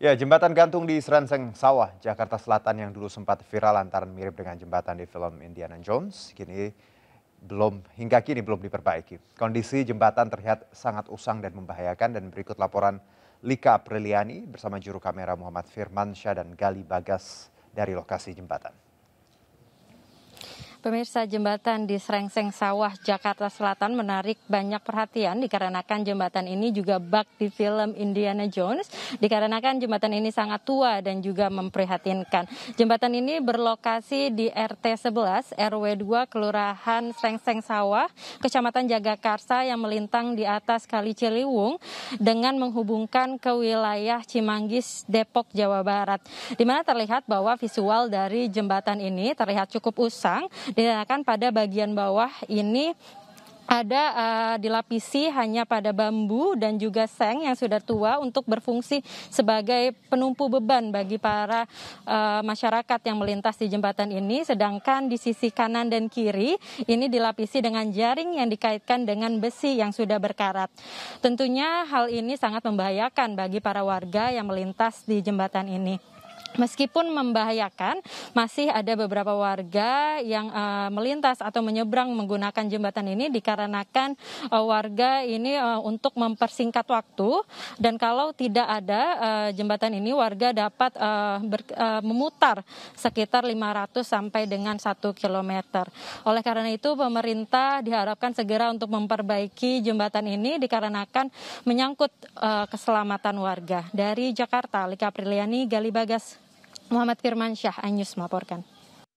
Ya, jembatan gantung di Serenseng Sawah, Jakarta Selatan yang dulu sempat viral lantaran mirip dengan jembatan di film Indiana Jones, kini belum hingga kini belum diperbaiki. Kondisi jembatan terlihat sangat usang dan membahayakan dan berikut laporan Lika Apriliani bersama juru kamera Muhammad Firman Syah dan Gali Bagas dari lokasi jembatan. Pemirsa jembatan di Srengseng Sawah, Jakarta Selatan menarik banyak perhatian dikarenakan jembatan ini juga bak di film Indiana Jones. Dikarenakan jembatan ini sangat tua dan juga memprihatinkan. Jembatan ini berlokasi di RT 11, RW 2, Kelurahan Srengseng Sawah, Kecamatan Jagakarsa yang melintang di atas Kali Ciliwung dengan menghubungkan ke wilayah Cimanggis, Depok, Jawa Barat. Di mana terlihat bahwa visual dari jembatan ini terlihat cukup usang dinyatakan pada bagian bawah ini ada uh, dilapisi hanya pada bambu dan juga seng yang sudah tua untuk berfungsi sebagai penumpu beban bagi para uh, masyarakat yang melintas di jembatan ini sedangkan di sisi kanan dan kiri ini dilapisi dengan jaring yang dikaitkan dengan besi yang sudah berkarat. Tentunya hal ini sangat membahayakan bagi para warga yang melintas di jembatan ini. Meskipun membahayakan, masih ada beberapa warga yang uh, melintas atau menyeberang menggunakan jembatan ini dikarenakan uh, warga ini uh, untuk mempersingkat waktu dan kalau tidak ada uh, jembatan ini warga dapat uh, ber, uh, memutar sekitar 500 sampai dengan 1 km. Oleh karena itu pemerintah diharapkan segera untuk memperbaiki jembatan ini dikarenakan menyangkut uh, keselamatan warga. Dari Jakarta, Lika Priliani, Galibagas. Muhammad Firman Syah Anyus melaporkan.